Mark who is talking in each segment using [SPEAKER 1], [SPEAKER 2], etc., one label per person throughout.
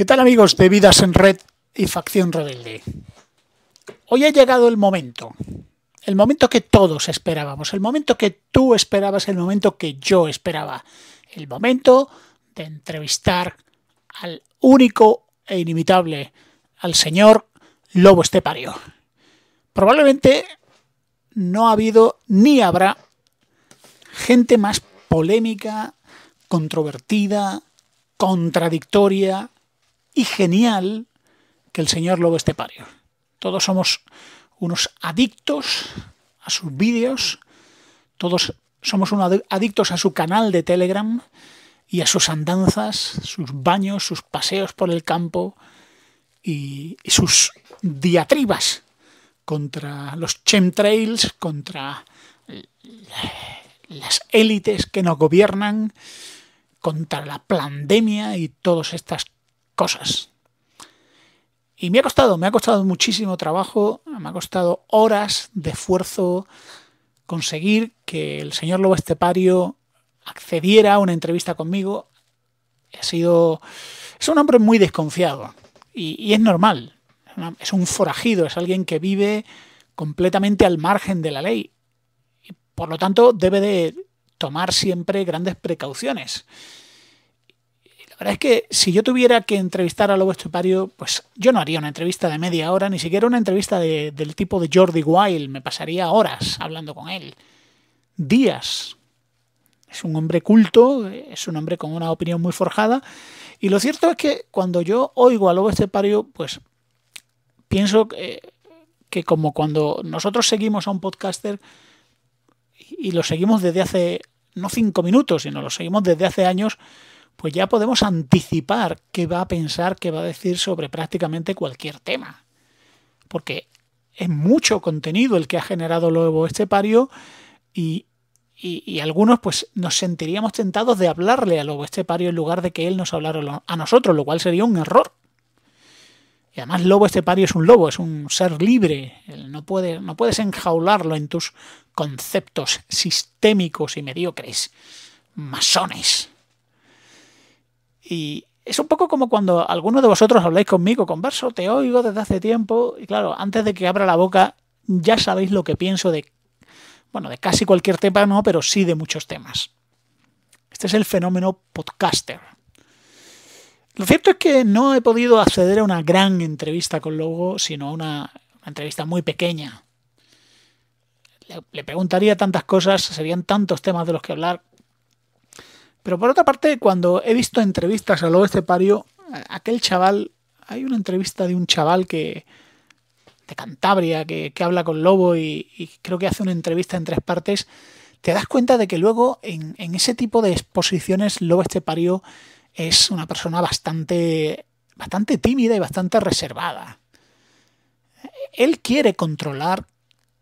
[SPEAKER 1] ¿Qué tal amigos de Vidas en Red y Facción Rebelde? Hoy ha llegado el momento, el momento que todos esperábamos, el momento que tú esperabas, el momento que yo esperaba, el momento de entrevistar al único e inimitable, al señor Lobo Estepario. Probablemente no ha habido ni habrá gente más polémica, controvertida, contradictoria, genial que el señor Lobo pario Todos somos unos adictos a sus vídeos, todos somos unos adictos a su canal de Telegram y a sus andanzas, sus baños, sus paseos por el campo y sus diatribas contra los chemtrails, contra las élites que nos gobiernan, contra la pandemia y todas estas cosas. Y me ha costado, me ha costado muchísimo trabajo, me ha costado horas de esfuerzo conseguir que el señor Lobo Estepario accediera a una entrevista conmigo. Ha sido. Es un hombre muy desconfiado. Y, y es normal. Es un forajido, es alguien que vive completamente al margen de la ley. Y por lo tanto, debe de tomar siempre grandes precauciones verdad es que si yo tuviera que entrevistar a Lobo Estepario, pues yo no haría una entrevista de media hora, ni siquiera una entrevista del tipo de Jordi Wild. Me pasaría horas hablando con él. Días. Es un hombre culto, es un hombre con una opinión muy forjada. Y lo cierto es que cuando yo oigo a Lobo Estepario, pues pienso que, que como cuando nosotros seguimos a un podcaster y lo seguimos desde hace, no cinco minutos, sino lo seguimos desde hace años, pues ya podemos anticipar qué va a pensar, qué va a decir sobre prácticamente cualquier tema. Porque es mucho contenido el que ha generado Lobo Estepario y, algunos pues nos sentiríamos tentados de hablarle a Lobo Estepario en lugar de que él nos hablara a nosotros, lo cual sería un error. Y además Lobo Estepario es un lobo, es un ser libre, no, puede, no puedes enjaularlo en tus conceptos sistémicos y mediocres, masones. Y es un poco como cuando alguno de vosotros habláis conmigo, converso, te oigo desde hace tiempo, y claro, antes de que abra la boca, ya sabéis lo que pienso de, bueno, de casi cualquier tema, no, pero sí de muchos temas. Este es el fenómeno podcaster. Lo cierto es que no he podido acceder a una gran entrevista con Logo, sino a una, entrevista muy pequeña. le, preguntaría tantas cosas, serían tantos temas de los que hablar, pero por otra parte, cuando he visto entrevistas a Lobo Estepario, aquel chaval, hay una entrevista de un chaval que de Cantabria, que, habla con Lobo y, creo que hace una entrevista en tres partes, te das cuenta de que luego en, en ese tipo de exposiciones Lobo Estepario es una persona bastante, bastante tímida y bastante reservada. Él quiere controlar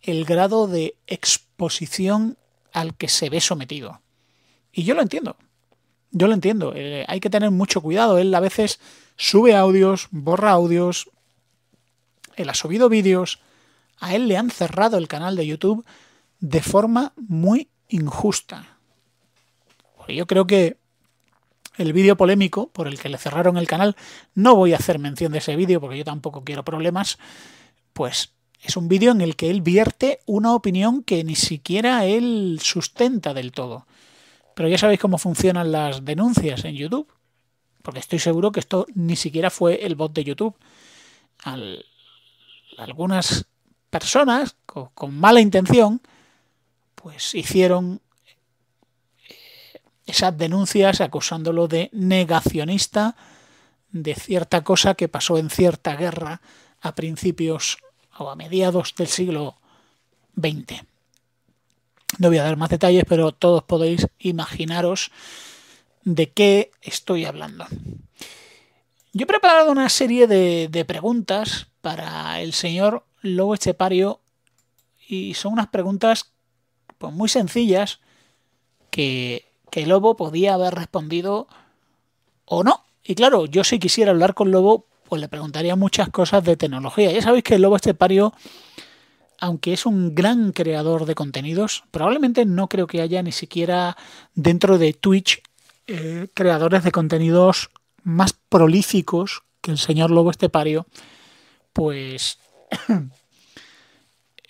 [SPEAKER 1] el grado de exposición al que se ve sometido. Y yo lo entiendo yo lo entiendo, eh, hay que tener mucho cuidado. Él a veces sube audios, borra audios, él ha subido vídeos, a él le han cerrado el canal de YouTube de forma muy injusta. yo creo que el vídeo polémico por el que le cerraron el canal, no voy a hacer mención de ese vídeo porque yo tampoco quiero problemas, pues es un vídeo en el que él vierte una opinión que ni siquiera él sustenta del todo. Pero ya sabéis cómo funcionan las denuncias en YouTube. Porque estoy seguro que esto ni siquiera fue el bot de YouTube. algunas personas con, mala intención pues hicieron eh, esas denuncias acusándolo de negacionista de cierta cosa que pasó en cierta guerra a principios o a mediados del siglo XX. No voy a dar más detalles, pero todos podéis imaginaros de qué estoy hablando. Yo he preparado una serie de, preguntas para el señor Lobo Estepario y son unas preguntas pues, muy sencillas que, que Lobo podía haber respondido o no. Y claro, yo si quisiera hablar con Lobo, pues le preguntaría muchas cosas de tecnología. Ya sabéis que el Lobo Estepario aunque es un gran creador de contenidos, probablemente no creo que haya ni siquiera dentro de Twitch eh, creadores de contenidos más prolíficos que el señor Lobo Estepario, pues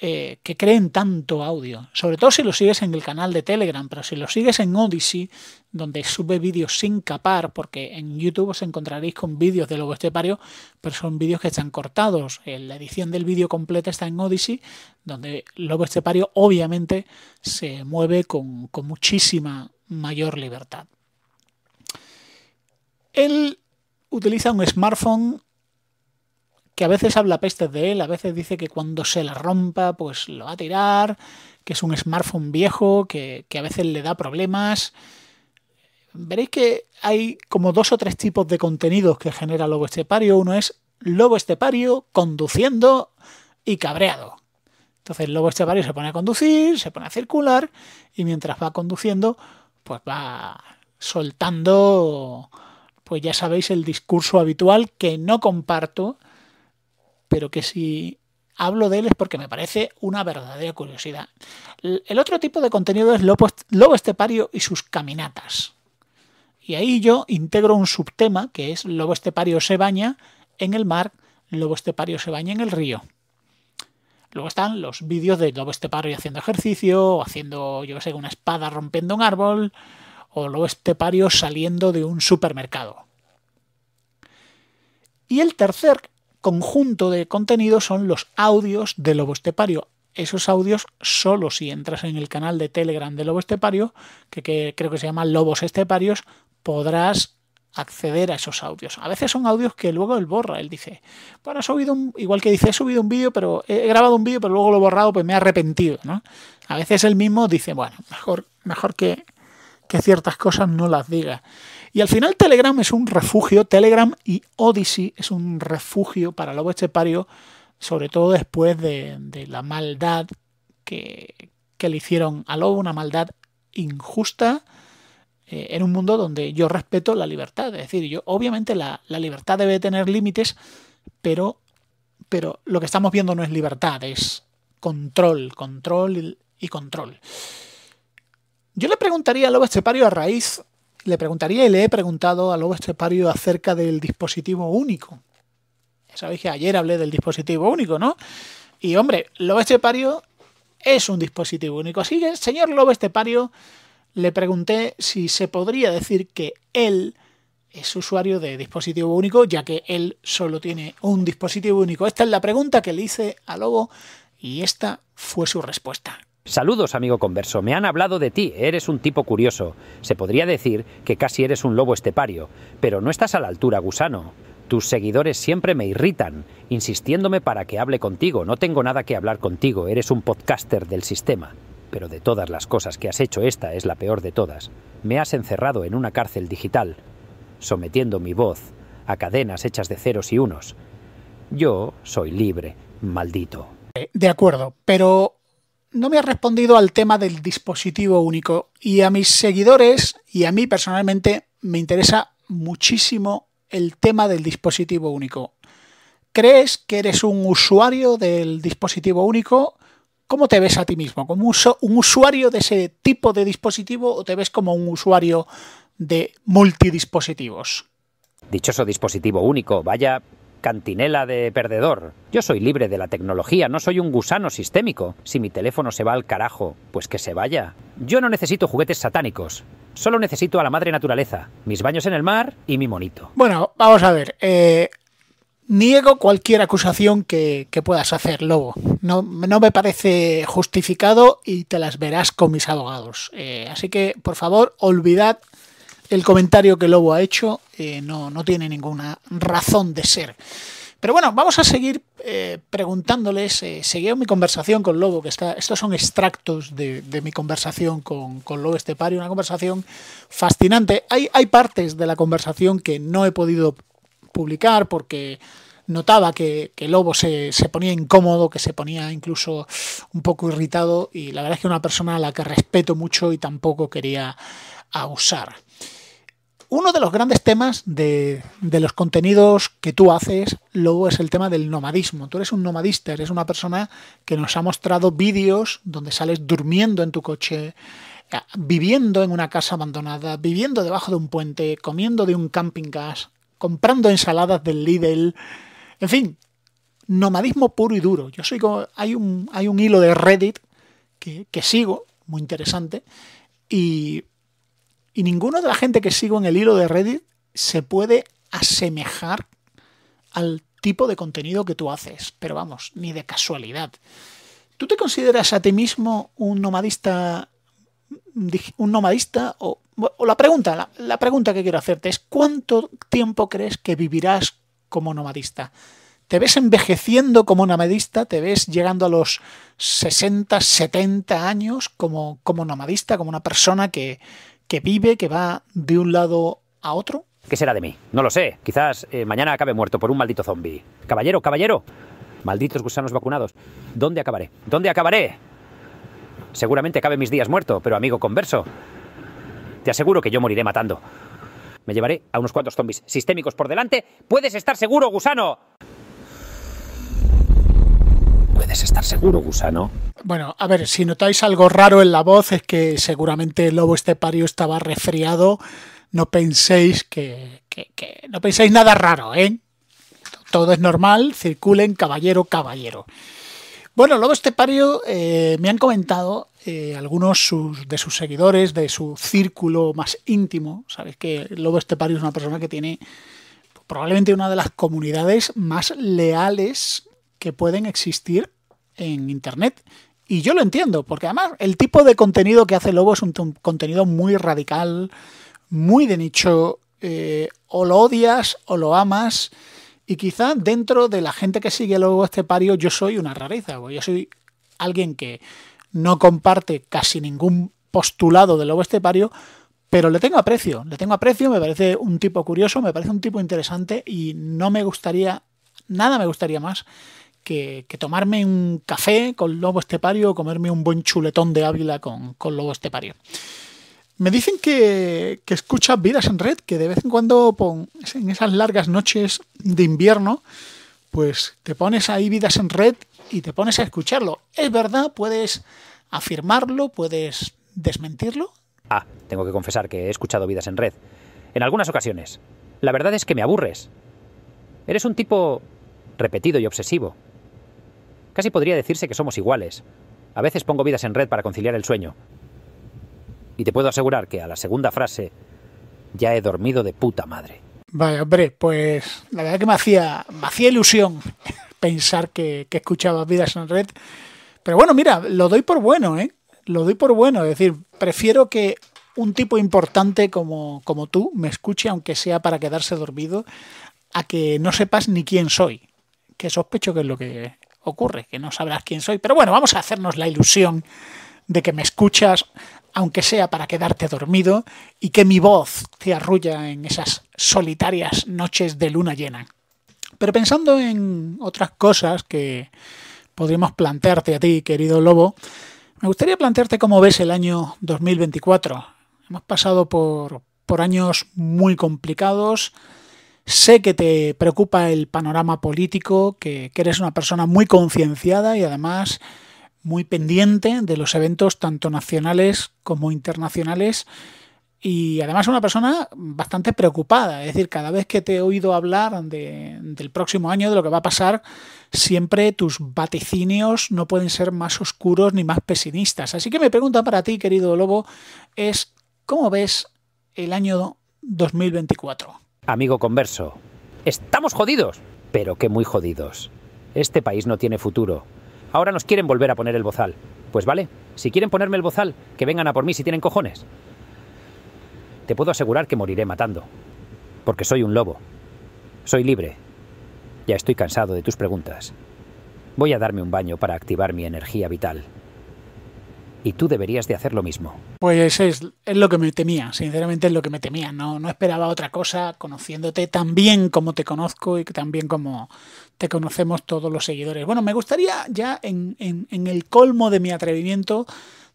[SPEAKER 1] Eh, que creen tanto audio. Sobre todo si lo sigues en el canal de Telegram, pero si lo sigues en Odyssey, donde sube vídeos sin capar, porque en YouTube os encontraréis con vídeos de Lobo Estepario, pero son vídeos que están cortados. Eh, la edición del vídeo completa está en Odyssey, donde Lobo Estepario obviamente se mueve con, con muchísima mayor libertad. Él utiliza un smartphone que a veces habla pestes de él, a veces dice que cuando se la rompa, pues lo va a tirar, que es un smartphone viejo, que, que a veces le da problemas. Veréis que hay como dos o tres tipos de contenidos que genera Lobo Estepario. Uno es Lobo Estepario conduciendo y cabreado. Entonces Lobo Estepario se pone a conducir, se pone a circular y mientras va conduciendo, pues va soltando, pues ya sabéis, el discurso habitual que no comparto, pero que si hablo de él es porque me parece una verdadera curiosidad. El otro tipo de contenido es Lobo Estepario y sus caminatas. Y ahí yo integro un subtema que es Lobo Estepario se baña en el mar, Lobo Estepario se baña en el río. Luego están los vídeos de Lobo Estepario haciendo ejercicio, o haciendo, yo sé, una espada rompiendo un árbol, o Lobo Estepario saliendo de un supermercado. Y el tercer conjunto de contenidos son los audios de Lobo Estepario. Esos audios solo si entras en el canal de Telegram de Lobo Estepario, que, creo que se llama Lobos Esteparios, podrás acceder a esos audios. A veces son audios que luego él borra, él dice, bueno, subido un, igual que dice, he subido un vídeo, pero he grabado un vídeo, pero luego lo he borrado, pues me he arrepentido, ¿no? A veces él mismo dice, bueno, mejor, mejor que, que ciertas cosas no las diga. Y al final Telegram es un refugio, Telegram y Odyssey es un refugio para Lobo Estepario, sobre todo después de, la maldad que, que, le hicieron a Lobo, una maldad injusta eh, en un mundo donde yo respeto la libertad. Es decir, yo obviamente la, libertad debe tener límites, pero, pero lo que estamos viendo no es libertad, es control, control y control. Yo le preguntaría a Lobo Estepario a raíz le preguntaría y le he preguntado a Lobo Estepario acerca del dispositivo único. Sabéis que ayer hablé del dispositivo único, ¿no? Y hombre, Lobo Estepario es un dispositivo único. Así que, señor Lobo Estepario, le pregunté si se podría decir que él es usuario de dispositivo único, ya que él solo tiene un dispositivo único. Esta es la pregunta que le hice a Lobo y esta fue su respuesta.
[SPEAKER 2] Saludos, amigo converso. Me han hablado de ti. Eres un tipo curioso. Se podría decir que casi eres un lobo estepario. Pero no estás a la altura, gusano. Tus seguidores siempre me irritan, insistiéndome para que hable contigo. No tengo nada que hablar contigo, eres un podcaster del sistema. Pero de todas las cosas que has hecho, esta es la peor de todas. Me has encerrado en una cárcel digital, sometiendo mi voz a cadenas hechas de ceros y unos. Yo soy libre, maldito.
[SPEAKER 1] Eh, de acuerdo, pero no me has respondido al tema del dispositivo único y a mis seguidores y a mí personalmente me interesa muchísimo el tema del dispositivo único. ¿Crees que eres un usuario del dispositivo único? ¿Cómo te ves a ti mismo? ¿Como un usuario de ese tipo de dispositivo o te ves como un usuario de multidispositivos?
[SPEAKER 2] Dichoso dispositivo único, vaya cantinela de perdedor. Yo soy libre de la tecnología, no soy un gusano sistémico. Si mi teléfono se va al carajo, pues que se vaya. Yo no necesito juguetes satánicos. Solo necesito a la madre naturaleza, mis baños en el mar y mi monito.
[SPEAKER 1] Bueno, vamos a ver. Eh, niego cualquier acusación que, puedas hacer, Lobo. No, no, me parece justificado y te las verás con mis abogados. Eh, así que, por favor, olvidad el comentario que Lobo ha hecho eh, no, tiene ninguna razón de ser. Pero bueno, vamos a seguir eh, preguntándoles, eh, mi conversación con Lobo, que está, estos son extractos de, mi conversación con, con Lobo Estepari, una conversación fascinante. Hay, hay partes de la conversación que no he podido publicar porque notaba que, Lobo se, ponía incómodo, que se ponía incluso un poco irritado y la verdad es que una persona a la que respeto mucho y tampoco quería abusar. Uno de los grandes temas de, los contenidos que tú haces, luego es el tema del nomadismo. Tú eres un nomadista, eres una persona que nos ha mostrado vídeos donde sales durmiendo en tu coche, eh, viviendo en una casa abandonada, viviendo debajo de un puente, comiendo de un camping gas, comprando ensaladas del Lidl, en fin, nomadismo puro y duro. Yo soy hay un, hay un hilo de Reddit que, que sigo, muy interesante, y y ninguno de la gente que sigo en el hilo de Reddit se puede asemejar al tipo de contenido que tú haces. Pero vamos, ni de casualidad. ¿Tú te consideras a ti mismo un nomadista? Un nomadista o, la pregunta, la, pregunta que quiero hacerte es ¿cuánto tiempo crees que vivirás como nomadista? ¿Te ves envejeciendo como nomadista? ¿Te ves llegando a los 60, 70 años como, como nomadista, como una persona que, que vive, que va de un lado a otro?
[SPEAKER 2] ¿Qué será de mí? No lo sé. Quizás eh, mañana acabe muerto por un maldito zombi. Caballero, caballero. Malditos gusanos vacunados. ¿Dónde acabaré? ¿Dónde acabaré? Seguramente acabe mis días muerto, pero amigo converso. Te aseguro que yo moriré matando. Me llevaré a unos cuantos zombies sistémicos por delante. ¡Puedes estar seguro, gusano! puedes estar seguro, gusano.
[SPEAKER 1] Bueno, a ver, si notáis algo raro en la voz es que seguramente el lobo estepario estaba resfriado. No penséis que, no penséis nada raro, ¿eh? Todo es normal, circulen caballero, caballero. Bueno, Lobo Estepario eh, me han comentado eh, algunos de sus seguidores, de su círculo más íntimo. Sabéis que Lobo Estepario es una persona que tiene probablemente una de las comunidades más leales que pueden existir en Internet. Y yo lo entiendo, porque además el tipo de contenido que hace Lobo es un contenido muy radical, muy de nicho. Eh, o lo odias o lo amas. Y quizá dentro de la gente que sigue Lobo Estepario yo soy una rareza. Yo soy alguien que no comparte casi ningún postulado de Lobo Estepario, pero le tengo aprecio, le tengo aprecio, me parece un tipo curioso, me parece un tipo interesante y no me gustaría, nada me gustaría más que, tomarme un café con lobo estepario o comerme un buen chuletón de Ávila con, con lobo estepario. Me dicen que, que escuchas Vidas en Red, que de vez en cuando en esas largas noches de invierno, pues te pones ahí Vidas en Red y te pones a escucharlo. Es verdad, puedes afirmarlo, puedes desmentirlo.
[SPEAKER 2] Ah, tengo que confesar que he escuchado Vidas en Red. En algunas ocasiones. La verdad es que me aburres. Eres un tipo repetido y obsesivo. Casi podría decirse que somos iguales. A veces pongo vidas en red para conciliar el sueño. Y te puedo asegurar que a la segunda frase ya he dormido de puta madre.
[SPEAKER 1] Vaya, hombre, pues la verdad que me hacía, ilusión pensar que, escuchaba Vidas en Red. Pero bueno, mira, lo doy por bueno, ¿eh? Lo doy por bueno. Es decir, prefiero que un tipo importante como, como tú me escuche, aunque sea para quedarse dormido, a que no sepas ni quién soy. Que sospecho que es lo que, ocurre, que no sabrás quién soy. Pero bueno, vamos a hacernos la ilusión de que me escuchas, aunque sea para quedarte dormido, y que mi voz te arrulla en esas solitarias noches de luna llena. Pero pensando en otras cosas que podríamos plantearte a ti, querido Lobo, me gustaría plantearte cómo ves el año 2024. Hemos pasado por, por años muy complicados, Sé que te preocupa el panorama político, que, eres una persona muy concienciada y además muy pendiente de los eventos tanto nacionales como internacionales y además una persona bastante preocupada. Es decir, cada vez que te he oído hablar del próximo año, de lo que va a pasar, siempre tus vaticinios no pueden ser más oscuros ni más pesimistas. Así que mi pregunta para ti, querido Lobo, es ¿cómo ves el año 2024?
[SPEAKER 2] Amigo converso, estamos jodidos, pero qué muy jodidos. Este país no tiene futuro. Ahora nos quieren volver a poner el bozal. Pues vale, si quieren ponerme el bozal, que vengan a por mí si tienen cojones. Te puedo asegurar que moriré matando, porque soy un lobo. Soy libre. Ya estoy cansado de tus preguntas. Voy a darme un baño para activar mi energía vital y tú deberías de hacer lo mismo.
[SPEAKER 1] Pues es, lo que me temía, sinceramente es lo que me temía. No, no esperaba otra cosa conociéndote tan bien como te conozco y tan bien como te conocemos todos los seguidores. Bueno, me gustaría ya en, el colmo de mi atrevimiento,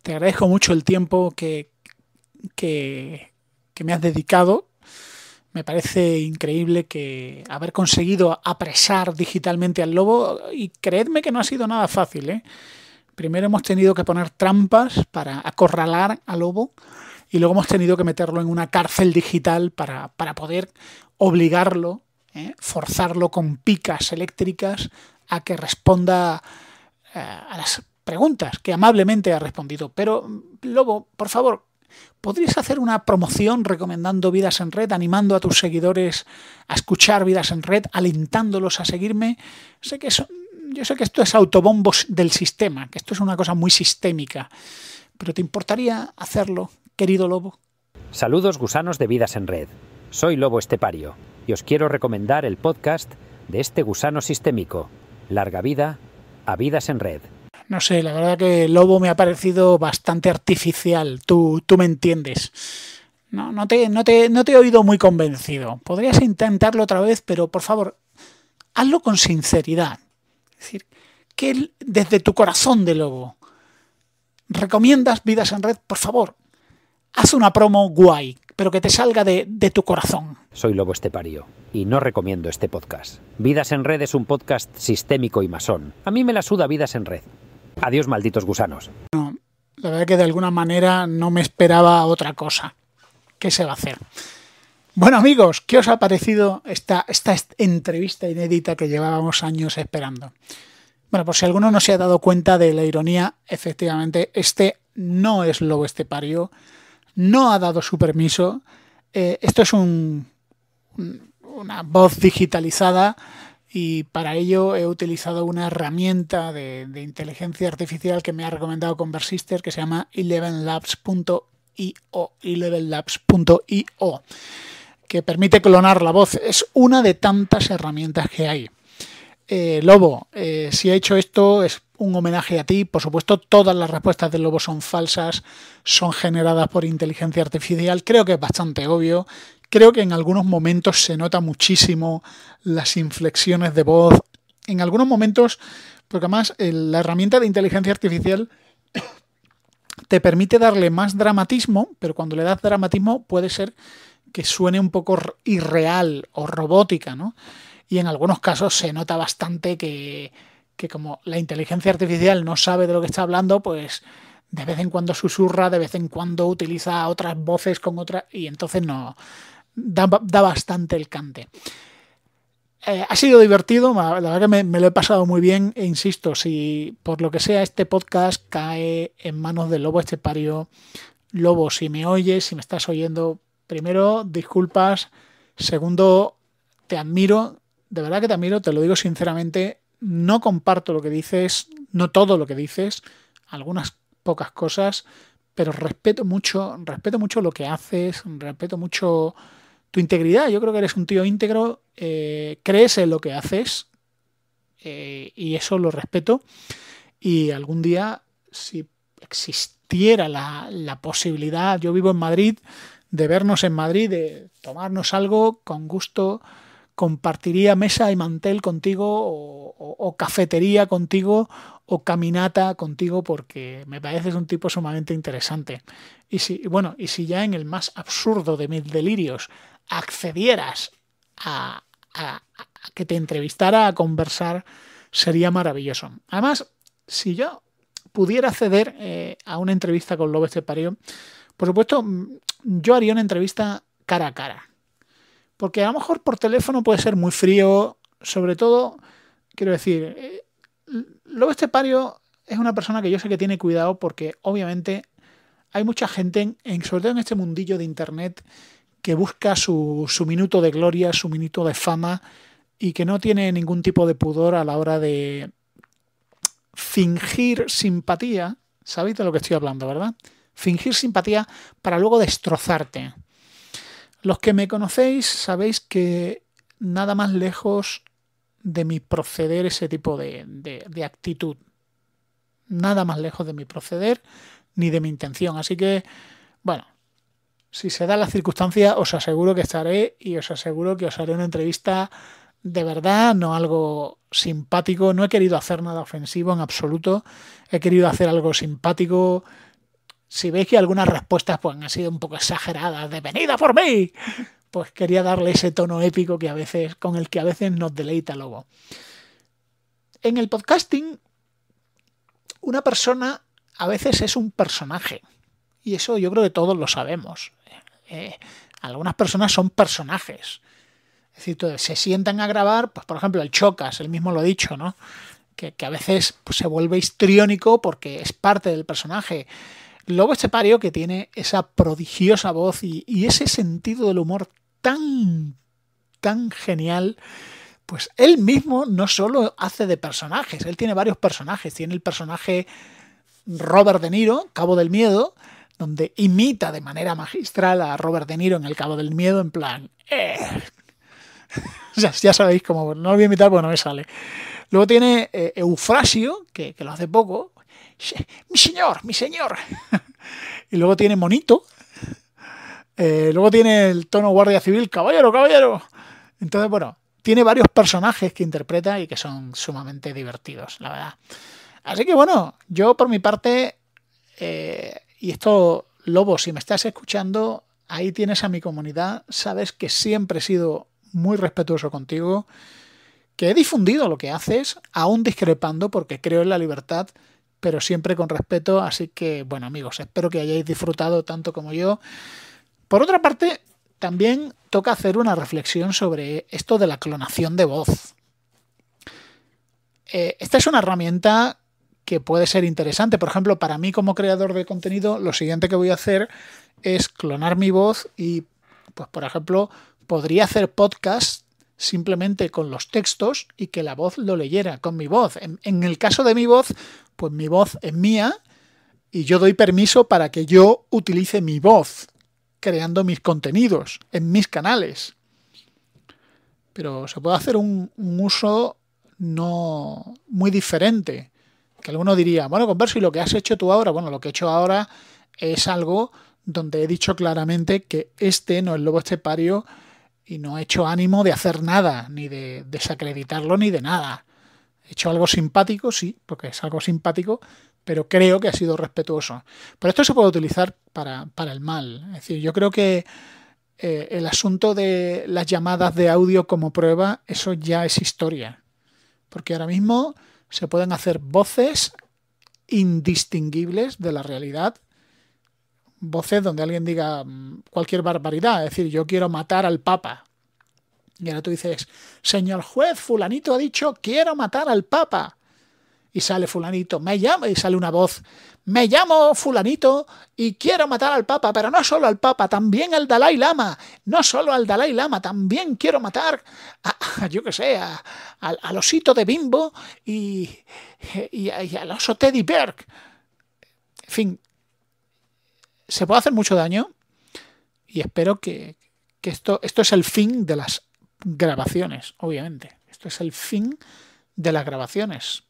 [SPEAKER 1] te agradezco mucho el tiempo que, que, que me has dedicado me parece increíble que haber conseguido apresar digitalmente al lobo y creedme que no ha sido nada fácil, ¿eh? primero hemos tenido que poner trampas para acorralar a Lobo y luego hemos tenido que meterlo en una cárcel digital para, poder obligarlo, eh, forzarlo con picas eléctricas a que responda eh, a las preguntas que amablemente ha respondido. Pero, Lobo, por favor, ¿podrías hacer una promoción recomendando Vidas en Red, animando a tus seguidores a escuchar Vidas en Red, alentándolos a seguirme? Sé que son yo sé que esto es autobombos del sistema, que esto es una cosa muy sistémica, pero ¿te importaría hacerlo, querido Lobo?
[SPEAKER 2] Saludos gusanos de vidas en red. Soy Lobo Estepario y os quiero recomendar el podcast de este gusano sistémico. Larga vida a vidas en red.
[SPEAKER 1] No sé, la verdad que Lobo me ha parecido bastante artificial, tú, tú me entiendes. No, no, te, no te he oído muy convencido. Podrías intentarlo otra vez, pero por favor, hazlo con sinceridad. Es decir, que desde tu corazón de lobo recomiendas Vidas en Red, por favor, haz una promo guay, pero que te salga de, de tu corazón.
[SPEAKER 2] Soy Lobo Estepario y no recomiendo este podcast. Vidas en Red es un podcast sistémico y masón. A mí me la suda Vidas en Red. Adiós, malditos gusanos. No,
[SPEAKER 1] la verdad es que de alguna manera no me esperaba otra cosa. ¿Qué se va a hacer? Bueno amigos, ¿qué os ha parecido esta, esta entrevista inédita que llevábamos años esperando? Bueno, por si alguno no se ha dado cuenta de la ironía, efectivamente, este no es lobo estepario, no ha dado su permiso. Eh, esto es un, una voz digitalizada y para ello he utilizado una herramienta de, inteligencia artificial que me ha recomendado Conversister que se llama elevenlabs.io. elevenlabs.io que permite clonar la voz. Es una de tantas herramientas que hay. Eh, Lobo, eh, si ha hecho esto es un homenaje a ti. Por supuesto, todas las respuestas del Lobo son falsas, son generadas por inteligencia artificial. Creo que es bastante obvio. Creo que en algunos momentos se nota muchísimo las inflexiones de voz. En algunos momentos, porque además la herramienta de inteligencia artificial te permite darle más dramatismo, pero cuando le das dramatismo puede ser que suene un poco irreal o robótica, ¿no? Y en algunos casos se nota bastante que, como la inteligencia artificial no sabe de lo que está hablando, pues de vez en cuando susurra, de vez en cuando utiliza otras voces con otras y entonces no da, bastante el cante. Eh, ha sido divertido, la verdad que me, lo he pasado muy bien e insisto, si por lo que sea este podcast cae en manos del lobo este pario, lobo, si me oyes, si me estás oyendo, primero, disculpas. Segundo, te admiro. De verdad que te admiro, te lo digo sinceramente. No comparto lo que dices, no todo lo que dices, algunas pocas cosas, pero respeto mucho, respeto mucho lo que haces, respeto mucho tu integridad. Yo creo que eres un tío íntegro, eh, crees en lo que haces eh, y eso lo respeto. Y algún día, si existiera la posibilidad, yo vivo en Madrid, de vernos en Madrid, de tomarnos algo con gusto. Compartiría mesa y mantel contigo o, cafetería contigo o caminata contigo porque me pareces un tipo sumamente interesante. Y si, bueno, y si ya en el más absurdo de mis delirios accedieras a, que te entrevistara a conversar, sería maravilloso. Además, si yo pudiera acceder eh, a una entrevista con López de Parío, por supuesto, yo haría una entrevista cara a cara. Porque a lo mejor por teléfono puede ser muy frío, sobre todo, quiero decir, eh, Lobo Estepario es una persona que yo sé que tiene cuidado porque obviamente hay mucha gente, en, sobre todo en este mundillo de Internet, que busca su, su minuto de gloria, su minuto de fama y que no tiene ningún tipo de pudor a la hora de fingir simpatía. ¿Sabéis de lo que estoy hablando, verdad? fingir simpatía para luego destrozarte. Los que me conocéis sabéis que nada más lejos de mi proceder ese tipo de, actitud. Nada más lejos de mi proceder ni de mi intención. Así que, bueno, si se da la circunstancia, os aseguro que estaré y os aseguro que os haré una entrevista de verdad, no algo simpático. No he querido hacer nada ofensivo en absoluto. He querido hacer algo simpático, si veis que algunas respuestas pues, han sido un poco exageradas, de venida por mí, pues quería darle ese tono épico que a veces, con el que a veces nos deleita Lobo. En el podcasting, una persona a veces es un personaje. Y eso yo creo que todos lo sabemos. Eh, algunas personas son personajes. Es decir, se sientan a grabar, pues por ejemplo, el Chocas, él mismo lo ha dicho, ¿no? Que, a veces pues, se vuelve histriónico porque es parte del personaje. Lobo Estepario, que tiene esa prodigiosa voz y, ese sentido del humor tan, tan genial pues él mismo no solo hace de personajes, él tiene varios personajes. Tiene el personaje Robert De Niro, Cabo del Miedo, donde imita de manera magistral a Robert De Niro en El Cabo del Miedo, en plan. Eh. ya, ya, sabéis cómo. No lo voy a imitar porque no me sale. Luego tiene eh, Eufrasio, que, lo hace poco, mi señor, mi señor. y luego tiene monito. Eh, luego tiene el tono guardia civil, caballero, caballero. Entonces, bueno, tiene varios personajes que interpreta y que son sumamente divertidos, la verdad. Así que bueno, yo por mi parte, eh, y esto, Lobo, si me estás escuchando, ahí tienes a mi comunidad, sabes que siempre he sido muy respetuoso contigo, que he difundido lo que haces, aún discrepando porque creo en la libertad pero siempre con respeto. Así que, bueno, amigos, espero que hayáis disfrutado tanto como yo. Por otra parte, también toca hacer una reflexión sobre esto de la clonación de voz. Eh, esta es una herramienta que puede ser interesante. Por ejemplo, para mí como creador de contenido, lo siguiente que voy a hacer es clonar mi voz y, pues, por ejemplo, podría hacer podcast simplemente con los textos y que la voz lo leyera con mi voz. en el caso de mi voz, pues mi voz es mía y yo doy permiso para que yo utilice mi voz creando mis contenidos en mis canales. Pero se puede hacer un, uso no muy diferente. Que alguno diría, bueno, converso, ¿y lo que has hecho tú ahora? Bueno, lo que he hecho ahora es algo donde he dicho claramente que este no es lobo estepario y no he hecho ánimo de hacer nada, ni de desacreditarlo, ni de nada hecho algo simpático, sí, porque es algo simpático, pero creo que ha sido respetuoso. Pero esto se puede utilizar para, el mal. Es decir, yo creo que eh, el asunto de las llamadas de audio como prueba, eso ya es historia. Porque ahora mismo se pueden hacer voces indistinguibles de la realidad. Voces donde alguien diga mm, cualquier barbaridad. Es decir, yo quiero matar al Papa. Y ahora tú dices, señor juez, fulanito ha dicho, quiero matar al Papa. Y sale fulanito, me llama, y sale una voz, me llamo fulanito y quiero matar al Papa, pero no solo al Papa, también al Dalai Lama, no solo al Dalai Lama, también quiero matar a, yo que sé, al osito de bimbo y, y, al oso Teddy Berg. En fin, se puede hacer mucho daño y espero que, que esto, esto es el fin de las grabaciones, obviamente. Esto es el fin de las grabaciones.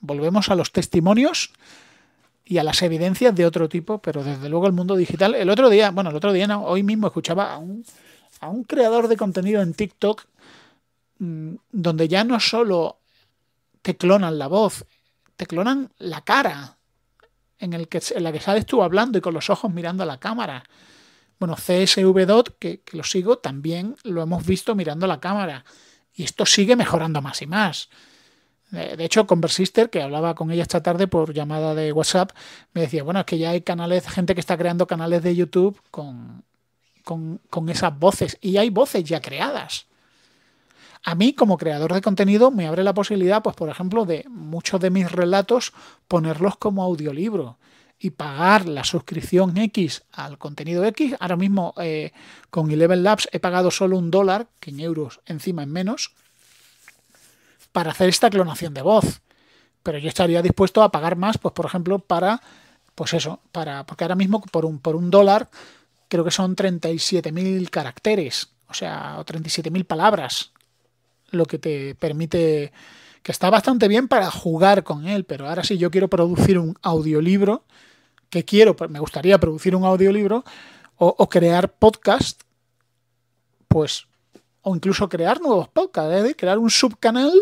[SPEAKER 1] Volvemos a los testimonios y a las evidencias de otro tipo, pero desde luego el mundo digital. El otro día, bueno, el otro día hoy mismo escuchaba a un, creador de contenido en TikTok mm, donde ya no solo te clonan la voz, te clonan la cara en, el que, la que sales tú hablando y con los ojos mirando a la cámara. Bueno, CSVDOT, que, que lo sigo, también lo hemos visto mirando la cámara. Y esto sigue mejorando más y más. De hecho, Conversister, que hablaba con ella esta tarde por llamada de WhatsApp, me decía, bueno, es que ya hay canales, gente que está creando canales de YouTube con, con, esas voces. Y hay voces ya creadas. A mí, como creador de contenido, me abre la posibilidad, pues, por ejemplo, de muchos de mis relatos ponerlos como audiolibro y pagar la suscripción X al contenido X. Ahora mismo eh, con Eleven Labs he pagado solo un dólar, que en euros encima es en menos, para hacer esta clonación de voz. Pero yo estaría dispuesto a pagar más, pues por ejemplo, para, pues eso, para, porque ahora mismo por un, por un dólar creo que son 37.000 caracteres, o sea, 37.000 palabras, lo que te permite que está bastante bien para jugar con él, pero ahora sí yo quiero producir un audiolibro, que quiero, pues, me gustaría producir un audiolibro o, crear podcast, pues, o incluso crear nuevos podcasts, crear un subcanal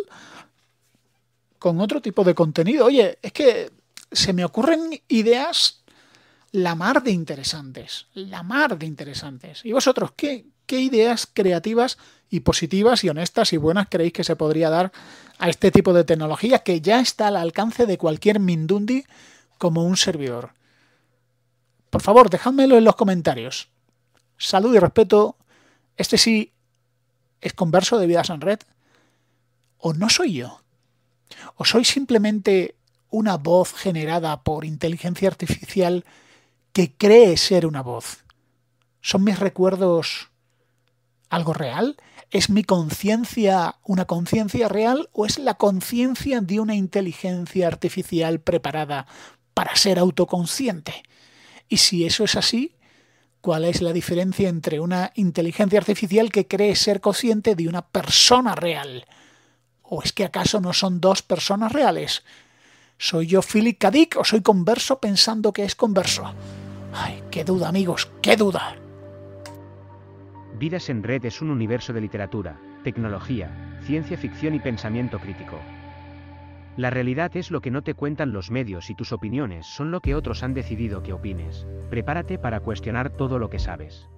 [SPEAKER 1] con otro tipo de contenido. Oye, es que se me ocurren ideas la mar de interesantes, la mar de interesantes. ¿Y vosotros qué, qué ideas creativas y positivas y honestas y buenas creéis que se podría dar a este tipo de tecnología que ya está al alcance de cualquier Mindundi como un servidor. Por favor, dejádmelo en los comentarios. Salud y respeto. Este sí es converso de Vidas en Red. ¿O no soy yo? ¿O soy simplemente una voz generada por inteligencia artificial que cree ser una voz? ¿Son mis recuerdos algo real? ¿Es mi conciencia una conciencia real o es la conciencia de una inteligencia artificial preparada para ser autoconsciente? Y si eso es así, ¿cuál es la diferencia entre una inteligencia artificial que cree ser consciente de una persona real? ¿O es que acaso no son dos personas reales? ¿Soy yo Philip Kadik o soy converso pensando que es converso? Ay, qué duda, amigos, qué duda.
[SPEAKER 2] Vidas en Red es un universo de literatura, tecnología, ciencia ficción y pensamiento crítico. La realidad es lo que no te cuentan los medios y tus opiniones son lo que otros han decidido que opines. Prepárate para cuestionar todo lo que sabes.